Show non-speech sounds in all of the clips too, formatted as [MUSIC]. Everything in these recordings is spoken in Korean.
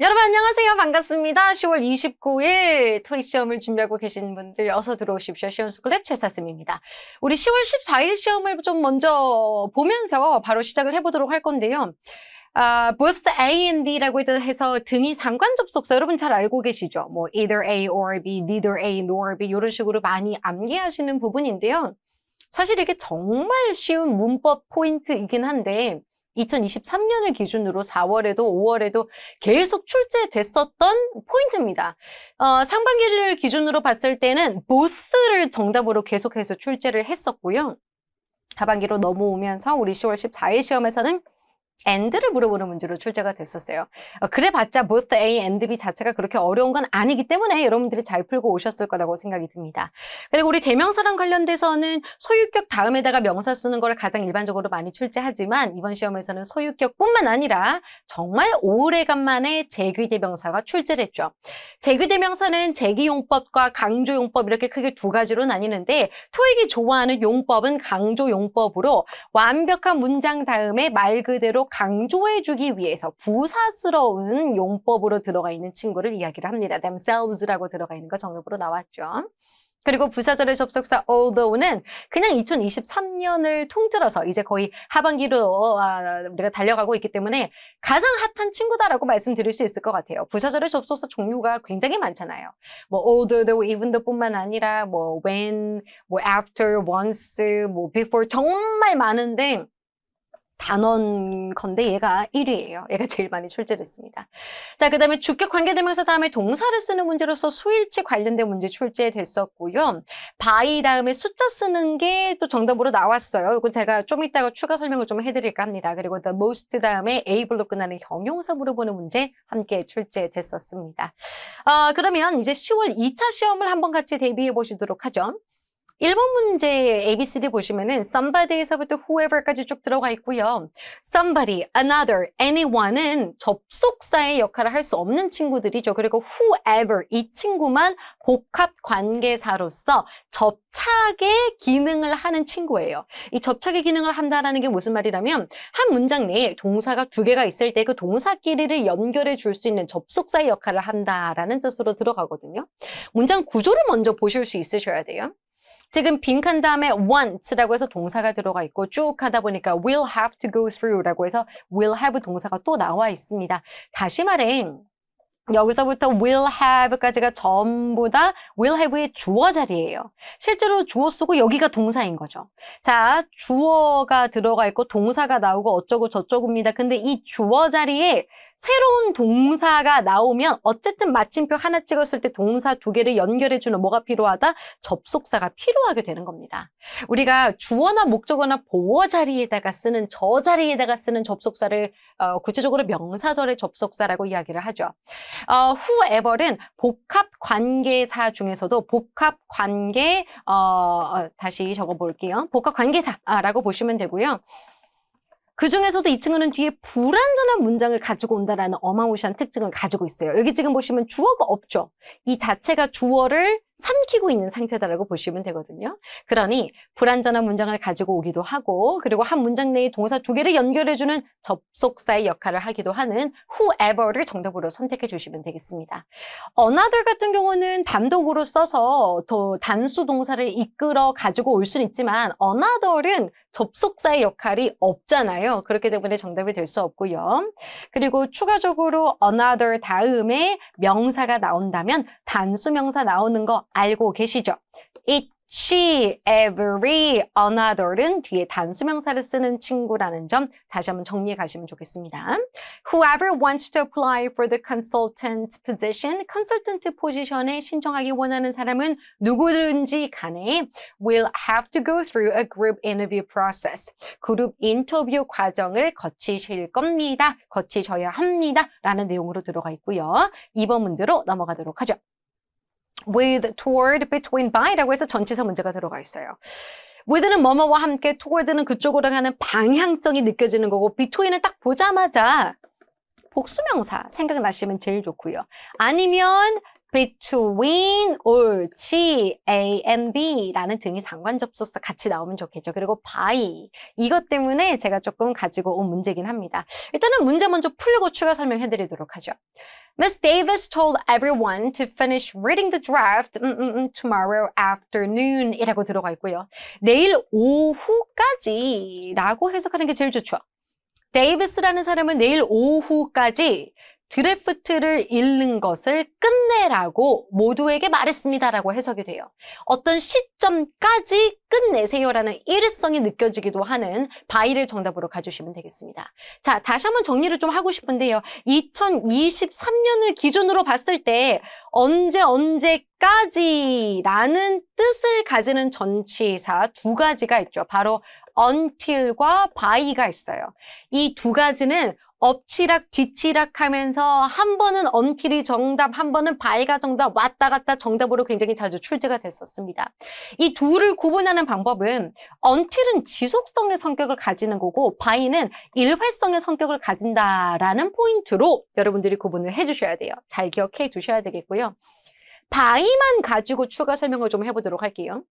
여러분 안녕하세요 반갑습니다 10월 29일 토익 시험을 준비하고 계신 분들 어서 들어오십시오 시험스클랩 최사슴입니다 우리 10월 14일 시험을 좀 먼저 보면서 바로 시작을 해보도록 할 건데요 아, both A and B라고 해서 등이 상관 접속사 여러분 잘 알고 계시죠 뭐 either A or B, neither A nor B 이런 식으로 많이 암기하시는 부분인데요 사실 이게 정말 쉬운 문법 포인트이긴 한데 2023년을 기준으로 4월에도 5월에도 계속 출제됐었던 포인트입니다. 어, 상반기를 기준으로 봤을 때는 보스를 정답으로 계속해서 출제를 했었고요. 하반기로 넘어오면서 우리 10월 14일 시험에서는 and를 물어보는 문제로 출제가 됐었어요. 어, 그래봤자 both A and B 자체가 그렇게 어려운 건 아니기 때문에 여러분들이 잘 풀고 오셨을 거라고 생각이 듭니다. 그리고 우리 대명사랑 관련돼서는 소유격 다음에다가 명사 쓰는 걸 가장 일반적으로 많이 출제하지만 이번 시험에서는 소유격뿐만 아니라 정말 오래간만에 재귀대명사가 출제를 했죠. 재귀대명사는재기용법과 강조용법 이렇게 크게 두 가지로 나뉘는데 토익이 좋아하는 용법은 강조용법으로 완벽한 문장 다음에 말 그대로 강조해주기 위해서 부사스러운 용법으로 들어가 있는 친구를 이야기를 합니다. themselves라고 들어가 있는 거 정답으로 나왔죠. 그리고 부사절의 접속사 although는 그냥 2023년을 통틀어서 이제 거의 하반기로 아, 우리가 달려가고 있기 때문에 가장 핫한 친구다라고 말씀드릴 수 있을 것 같아요. 부사절의 접속사 종류가 굉장히 많잖아요. 뭐 although, even though 뿐만 아니라 뭐 when, 뭐 after, once, 뭐 before 정말 많은데 단원 건데 얘가 1위예요. 얘가 제일 많이 출제됐습니다 자, 그 다음에 주격 관계대명사 다음에 동사를 쓰는 문제로서 수일치 관련된 문제 출제됐었고요. 바이 다음에 숫자 쓰는 게 또 정답으로 나왔어요. 이건 제가 좀 이따가 추가 설명을 좀 해드릴까 합니다. 그리고 the most 다음에 able로 끝나는 형용사 물어보는 문제 함께 출제됐었습니다. 어, 그러면 이제 10월 2차 시험을 한번 같이 대비해 보시도록 하죠. 1번 문제 ABCD 보시면은 somebody에서부터 whoever까지 쭉 들어가 있고요. somebody, another, anyone은 접속사의 역할을 할 수 없는 친구들이죠. 그리고 whoever, 이 친구만 복합 관계사로서 접착의 기능을 하는 친구예요. 이 접착의 기능을 한다는게 무슨 말이라면 한 문장 내에 동사가 두 개가 있을 때 그 동사끼리를 연결해 줄 수 있는 접속사의 역할을 한다라는 뜻으로 들어가거든요. 문장 구조를 먼저 보실 수 있으셔야 돼요. 지금 빈칸 다음에 once라고 해서 동사가 들어가 있고 쭉 하다 보니까 will have to go through라고 해서 will have 동사가 또 나와 있습니다. 다시 말해 여기서부터 will have까지가 전부 다 will have의 주어 자리예요. 실제로 주어 쓰고 여기가 동사인 거죠. 자, 주어가 들어가 있고 동사가 나오고 어쩌고 저쩌고입니다. 근데 이 주어 자리에 새로운 동사가 나오면 어쨌든 마침표 하나 찍었을 때 동사 두 개를 연결해 주는 뭐가 필요하다? 접속사가 필요하게 되는 겁니다. 우리가 주어나 목적어나 보어 자리에다가 쓰는 저 자리에다가 쓰는 접속사를 어, 구체적으로 명사절의 접속사라고 이야기를 하죠. 어, whoever은 복합 관계사 중에서도 복합 관계 어, 어, 다시 적어볼게요. 복합 관계사라고 보시면 되고요. 그 중에서도 이 친구는 뒤에 불완전한 문장을 가지고 온다라는 어마무시한 특징을 가지고 있어요. 여기 지금 보시면 주어가 없죠. 이 자체가 주어를 삼키고 있는 상태다라고 보시면 되거든요. 그러니 불완전한 문장을 가지고 오기도 하고 그리고 한 문장 내에 동사 두 개를 연결해주는 접속사의 역할을 하기도 하는 whoever를 정답으로 선택해 주시면 되겠습니다. another 같은 경우는 단독으로 써서 더 단수 동사를 이끌어 가지고 올 수는 있지만 another은 접속사의 역할이 없잖아요. 그렇기 때문에 정답이 될 수 없고요. 그리고 추가적으로 another 다음에 명사가 나온다면 단수 명사 나오는 거 알고 계시죠? It, she, every, another는 뒤에 단수명사를 쓰는 친구라는 점 다시 한번 정리해 가시면 좋겠습니다. Whoever wants to apply for the consultant position, 컨설턴트 포지션에 신청하기 원하는 사람은 누구든지 간에 will have to go through a group interview process. 그룹 인터뷰 과정을 거치실 겁니다. 거치셔야 합니다. 라는 내용으로 들어가 있고요. 2번 문제로 넘어가도록 하죠. with toward between by라고 해서 전치사 문제가 들어가 있어요. with는 뭐뭐와 함께 toward는 그쪽으로 가는 방향성이 느껴지는 거고 between은 딱 보자마자 복수명사 생각나시면 제일 좋고요. 아니면 between, 옳지, A and B라는 등이 상관접속사 같이 나오면 좋겠죠. 그리고 by, 이것 때문에 제가 조금 가지고 온 문제긴 합니다. 일단은 문제 먼저 풀고 추가 설명해드리도록 하죠. Miss Davis told everyone to finish reading the draft tomorrow afternoon 이라고 들어가 있고요. 내일 오후까지 라고 해석하는 게 제일 좋죠. 데이비스라는 사람은 내일 오후까지 드래프트를 읽는 것을 끝내라고 모두에게 말했습니다라고 해석이 돼요. 어떤 시점까지 끝내세요라는 일회성이 느껴지기도 하는 바이를 정답으로 가주시면 되겠습니다. 자, 다시 한번 정리를 좀 하고 싶은데요. 2023년을 기준으로 봤을 때 언제 언제까지라는 뜻을 가지는 전치사 두 가지가 있죠. 바로 until과 by가 있어요. 이 두 가지는 엎치락 뒤치락 하면서 한 번은 엄킬이 정답, 한 번은 바 발가 정답 왔다 갔다 정답으로 굉장히 자주 출제가 됐었습니다. 이 둘을 구분하는 방법은 엄틸은 지속성의 성격을 가지는 거고 바이는 일회성의 성격을 가진다라는 포인트로 여러분들이 구분을 해주셔야 돼요. 잘 기억해 두셔야 되겠고요. 바이만 가지고 추가 설명을 좀 해보도록 할게요.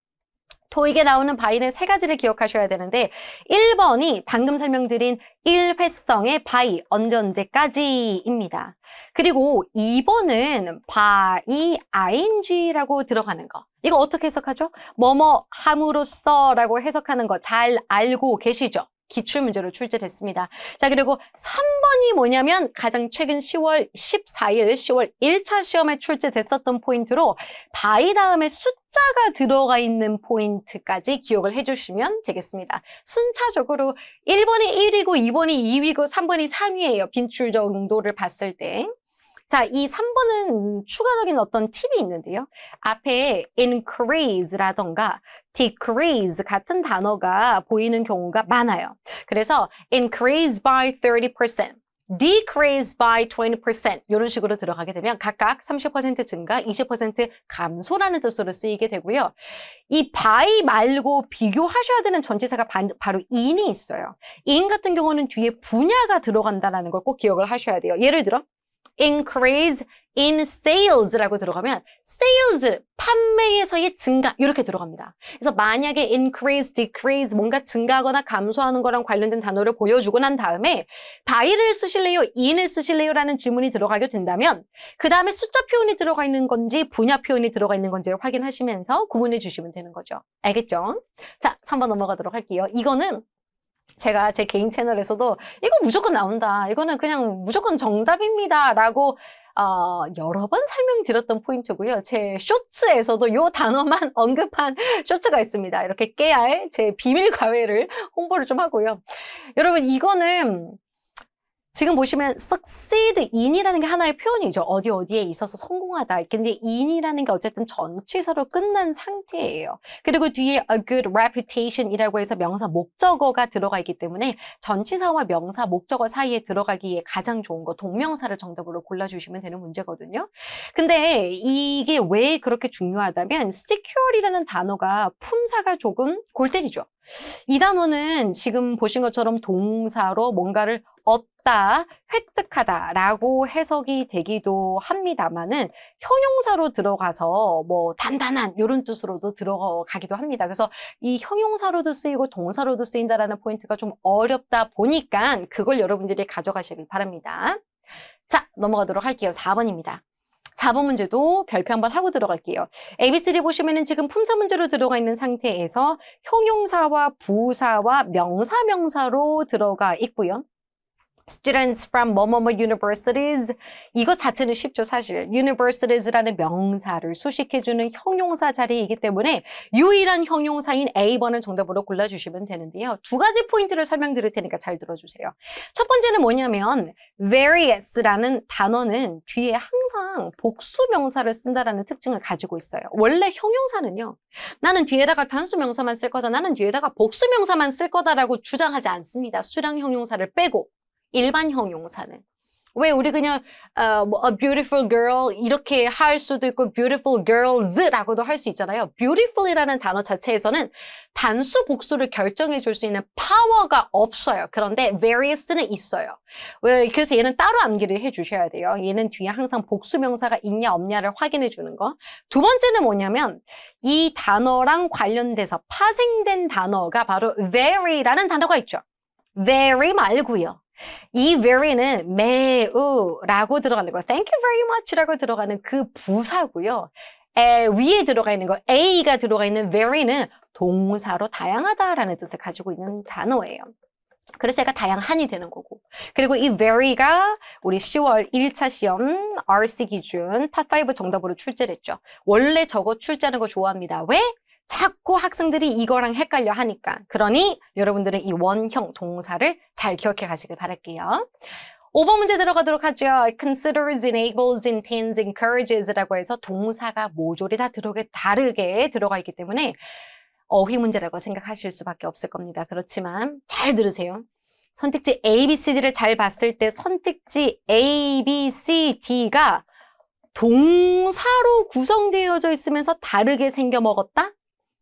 토익에 나오는 바이는 세 가지를 기억하셔야 되는데 1번이 방금 설명드린 일회성의 바이, 언제 언제까지입니다. 그리고 2번은 바이 ing라고 들어가는 거. 이거 어떻게 해석하죠? 뭐뭐 함으로써 라고 해석하는 거 잘 알고 계시죠? 기출문제로 출제됐습니다. 자 그리고 3번이 뭐냐면 가장 최근 10월 14일 10월 1차 시험에 출제됐었던 포인트로 바이 다음에 숫자가 들어가 있는 포인트까지 기억을 해주시면 되겠습니다. 순차적으로 1번이 1위고 2번이 2위고 3번이 3위예요. 빈출 정도를 봤을 때. 자, 이 3번은 추가적인 어떤 팁이 있는데요. 앞에 increase라던가 decrease 같은 단어가 보이는 경우가 많아요. 그래서 increase by 30%. decrease by 20% 이런 식으로 들어가게 되면 각각 30% 증가, 20% 감소라는 뜻으로 쓰이게 되고요. 이 by 말고 비교하셔야 되는 전치사가 바로 in이 있어요. in 같은 경우는 뒤에 분야가 들어간다는 걸 꼭 기억을 하셔야 돼요. 예를 들어 increase in sales라고 들어가면 sales, 판매에서의 증가 이렇게 들어갑니다. 그래서 만약에 increase, decrease 뭔가 증가하거나 감소하는 거랑 관련된 단어를 보여주고 난 다음에 by를 쓰실래요? in을 쓰실래요? 라는 질문이 들어가게 된다면 그 다음에 숫자 표현이 들어가 있는 건지 분야 표현이 들어가 있는 건지를 확인하시면서 구분해 주시면 되는 거죠. 알겠죠? 자, 3번 넘어가도록 할게요. 이거는 제가 제 개인 채널에서도 이거 무조건 나온다. 이거는 그냥 무조건 정답입니다. 라고 어, 여러 번 설명드렸던 포인트고요. 제 쇼츠에서도 이 단어만 [LAUGHS] 언급한 쇼츠가 있습니다. 이렇게 깨알 제 비밀 과외를 홍보를 좀 하고요. 여러분 이거는 지금 보시면 succeed in이라는 게 하나의 표현이죠. 어디 어디에 있어서 성공하다. 근데 in이라는 게 어쨌든 전치사로 끝난 상태예요. 그리고 뒤에 a good reputation이라고 해서 명사 목적어가 들어가 있기 때문에 전치사와 명사 목적어 사이에 들어가기에 가장 좋은 거 동명사를 정답으로 골라주시면 되는 문제거든요. 근데 이게 왜 그렇게 중요하다면 secure이라는 단어가 품사가 조금 골 때리죠. 이 단어는 지금 보신 것처럼 동사로 뭔가를 얻다, 획득하다 라고 해석이 되기도 합니다만은 형용사로 들어가서 뭐 단단한 이런 뜻으로도 들어가기도 합니다. 그래서 이 형용사로도 쓰이고 동사로도 쓰인다라는 포인트가 좀 어렵다 보니까 그걸 여러분들이 가져가시길 바랍니다. 자, 넘어가도록 할게요. 4번입니다. 4번 문제도 별표 한번 하고 들어갈게요. ABCD 보시면은 지금 품사 문제로 들어가 있는 상태에서 형용사와 부사와 명사 명사로 들어가 있고요. students from 뭐뭐뭐 universities 이것 자체는 쉽죠 사실 universities라는 명사를 수식해주는 형용사 자리이기 때문에 유일한 형용사인 A번을 정답으로 골라주시면 되는데요 두 가지 포인트를 설명드릴 테니까 잘 들어주세요 첫 번째는 뭐냐면 various라는 단어는 뒤에 항상 복수 명사를 쓴다라는 특징을 가지고 있어요 원래 형용사는요 나는 뒤에다가 단수 명사만 쓸 거다 나는 뒤에다가 복수 명사만 쓸 거다라고 주장하지 않습니다 수량 형용사를 빼고 일반형 용사는. 왜 우리 그냥 어, 뭐, a beautiful girl 이렇게 할 수도 있고 beautiful girls라고도 할 수 있잖아요. beautiful이라는 단어 자체에서는 단수 복수를 결정해 줄 수 있는 파워가 없어요. 그런데 various는 있어요. 왜 그래서 얘는 따로 암기를 해 주셔야 돼요. 얘는 뒤에 항상 복수 명사가 있냐 없냐를 확인해 주는 거. 두 번째는 뭐냐면 이 단어랑 관련돼서 파생된 단어가 바로 very라는 단어가 있죠. very 말고요. 이 very는 매우라고 들어가는 거, thank you very much라고 들어가는 그 부사고요. 에, 위에 들어가 있는 거, a가 들어가 있는 very는 동사로 다양하다라는 뜻을 가지고 있는 단어예요. 그래서 얘가 다양한이 되는 거고 그리고 이 very가 우리 10월 1차 시험 RC 기준 Part 5 정답으로 출제됐죠 원래 저거 출제하는 거 좋아합니다 왜? 자꾸 학생들이 이거랑 헷갈려 하니까 그러니 여러분들은 이 원형 동사를 잘 기억해 가시길 바랄게요 5번 문제 들어가도록 하죠. considers, enables, intends, encourages 라고 해서 동사가 모조리 다 들어게, 다르게 들어가 있기 때문에 어휘 문제라고 생각하실 수밖에 없을 겁니다. 그렇지만 잘 들으세요. 선택지 A, B, C, D를 잘 봤을 때 선택지 A, B, C, D가 동사로 구성되어져 있으면서 다르게 생겨 먹었다?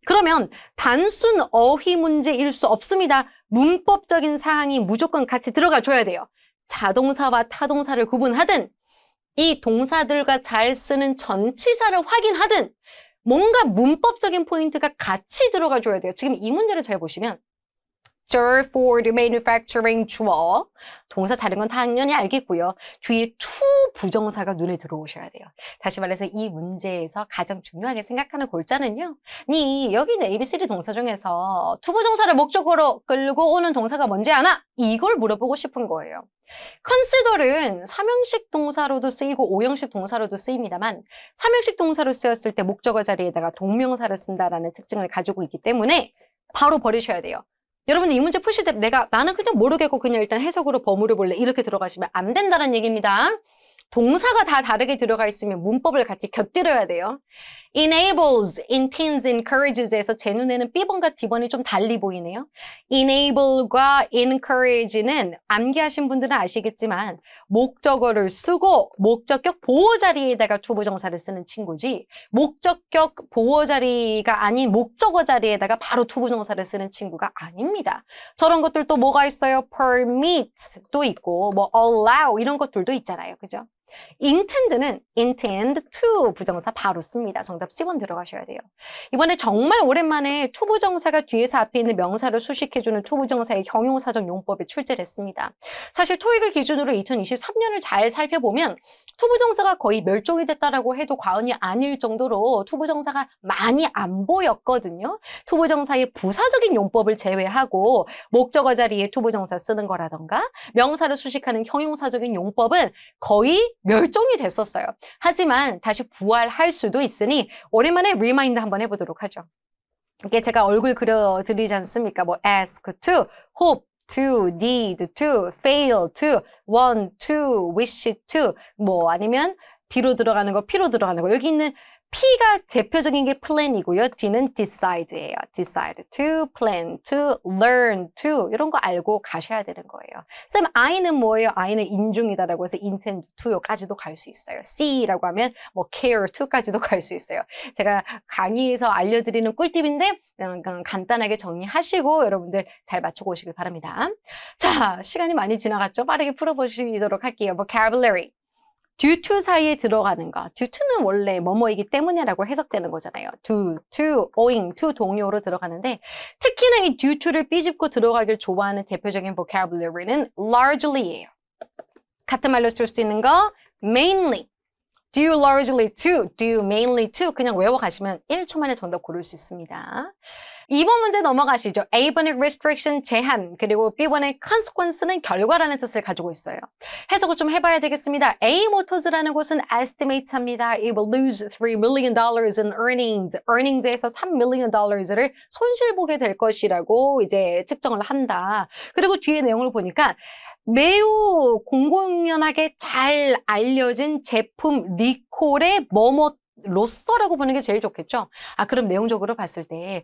그러면 단순 어휘 문제일 수 없습니다. 문법적인 사항이 무조건 같이 들어가 줘야 돼요. 자동사와 타동사를 구분하든 이 동사들과 잘 쓰는 전치사를 확인하든 뭔가 문법적인 포인트가 같이 들어가 줘야 돼요. 지금 이 문제를 잘 보시면 sector for the manufacturing d r 동사 자른 건 당연히 알겠고요. 뒤에 to 부정사가 눈에 들어오셔야 돼요. 다시 말해서 이 문제에서 가장 중요하게 생각하는 골자는요. 니 여기는 ABCD 동사 중에서 to 부정사를 목적으로 끌고 오는 동사가 뭔지 아나? 이걸 물어보고 싶은 거예요. consider은 3형식 동사로도 쓰이고 5형식 동사로도 쓰입니다만 3형식 동사로 쓰였을 때 목적어 자리에다가 동명사를 쓴다라는 특징을 가지고 있기 때문에 바로 버리셔야 돼요. 여러분들 이 문제 푸실 때 내가 나는 그냥 모르겠고 그냥 일단 해석으로 버무려 볼래 이렇게 들어가시면 안 된다는 얘기입니다. 동사가 다 다르게 들어가 있으면 문법을 같이 곁들여야 돼요. enables, intends, encourages에서 제 눈에는 B번과 D번이 좀 달리 보이네요. enable과 encourage는 암기하신 분들은 아시겠지만 목적어를 쓰고 목적격 보호 자리에다가 주부 정사를 쓰는 친구지 목적격 보호 자리가 아닌 목적어 자리에다가 바로 주부 정사를 쓰는 친구가 아닙니다. 저런 것들 도 뭐가 있어요? permit도 있고 뭐 allow 이런 것들도 있잖아요. 그죠? intend는 intend to 부정사 바로 씁니다. 정답 10번 들어가셔야 돼요. 이번에 정말 오랜만에 to 부정사가 뒤에서 앞에 있는 명사를 수식해주는 to 부정사의 형용사적 용법이 출제됐습니다 사실 토익을 기준으로 2023년을 잘 살펴보면 to 부정사가 거의 멸종이 됐다라고 해도 과언이 아닐 정도로 to 부정사가 많이 안 보였거든요. to 부정사의 부사적인 용법을 제외하고 목적어 자리에 to 부정사 쓰는 거라던가 명사를 수식하는 형용사적인 용법은 거의 멸종이 됐었어요. 하지만 다시 부활할 수도 있으니 오랜만에 리마인드 한번 해보도록 하죠. 이게 제가 얼굴 그려드리지 않습니까? 뭐 ask to, hope to, need to, fail to, want to, wish to 뭐 아니면 뒤로 들어가는 거, 피로 들어가는 거 여기 있는 P가 대표적인 게 plan이고요. D는 decide예요. decide to, plan to, learn to 이런 거 알고 가셔야 되는 거예요. 쌤, I는 뭐예요? I는 인중이다라고 해서 intend to까지도 갈 수 있어요. C라고 하면 뭐 care to까지도 [LAUGHS] 갈 수 있어요. 제가 강의에서 알려드리는 꿀팁인데 간단하게 정리하시고 여러분들 잘맞춰보시길 바랍니다. 자, 시간이 많이 지나갔죠? 빠르게 풀어보시도록 할게요. vocabulary due to 사이에 들어가는 거 due to는 원래 뭐뭐이기 때문에 라고 해석되는 거잖아요 due to, owing to 동요로 들어가는데 특히나 이 due to를 삐집고 들어가길 좋아하는 대표적인 vocabulary는 largely예요 같은 말로 쓸 수 있는 거 mainly due largely to, due mainly to 그냥 외워가시면 1초 만에 정답 고를 수 있습니다 2번 문제 넘어가시죠. A번의 restriction 제한 그리고 B번의 consequence는 결과라는 뜻을 가지고 있어요. 해석을 좀 해봐야 되겠습니다. A Motors라는 곳은 estimates합니다. It will lose 3 million dollars in earnings. earnings에서 3 million dollars를 손실 보게 될 것이라고 이제 측정을 한다. 그리고 뒤에 내용을 보니까 매우 공공연하게 잘 알려진 제품 리콜의 뭐 뭐 로서라고 보는 게 제일 좋겠죠. 아 그럼 내용적으로 봤을 때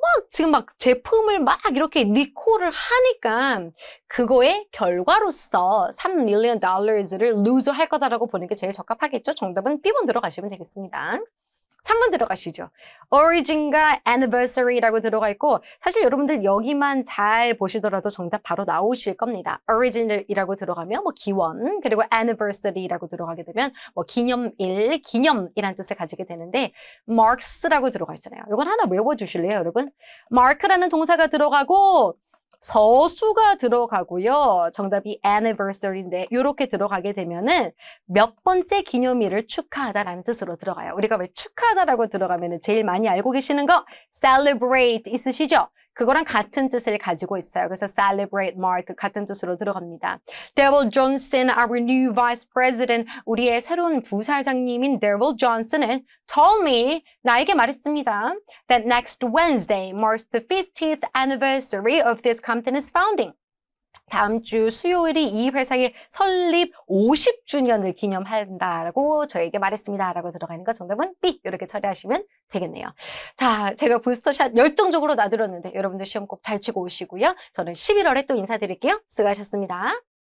막 지금 막 제품을 막 이렇게 리콜을 하니까 그거의 결과로서 3 m 리언 l i o n 를루 o 할 거다라고 보는 게 제일 적합하겠죠. 정답은 B번 들어가시면 되겠습니다. 3번 들어가시죠. origin과 anniversary라고 들어가 있고 사실 여러분들 여기만 잘 보시더라도 정답 바로 나오실 겁니다. origin이라고 들어가면 뭐 기원, 그리고 anniversary라고 들어가게 되면 뭐 기념일, 기념이란 뜻을 가지게 되는데 marks라고 들어가 있잖아요. 이건 하나 외워주실래요, 여러분? mark라는 동사가 들어가고 서수가 들어가고요. 정답이 anniversary인데 이렇게 들어가게 되면은 몇 번째 기념일을 축하하다라는 뜻으로 들어가요. 우리가 왜 축하하다라고 들어가면은 제일 많이 알고 계시는 거 celebrate 있으시죠? 그거랑 같은 뜻을 가지고 있어요. 그래서 celebrate mark 같은 뜻으로 들어갑니다. Devil Johnson, our new vice president, 우리의 새로운 부사장님인 Devil Johnson은 told me, 나에게 말했습니다. That next Wednesday marks the 50th anniversary of this company's founding. 다음 주 수요일이 이 회사의 설립 50주년을 기념한다라고 저에게 말했습니다라고 들어가는 거 정답은 B 이렇게 처리하시면 되겠네요. 자, 제가 부스터샷 열정적으로 나들었는데 여러분들 시험 꼭 잘 치고 오시고요. 저는 11월에 또 인사드릴게요. 수고하셨습니다.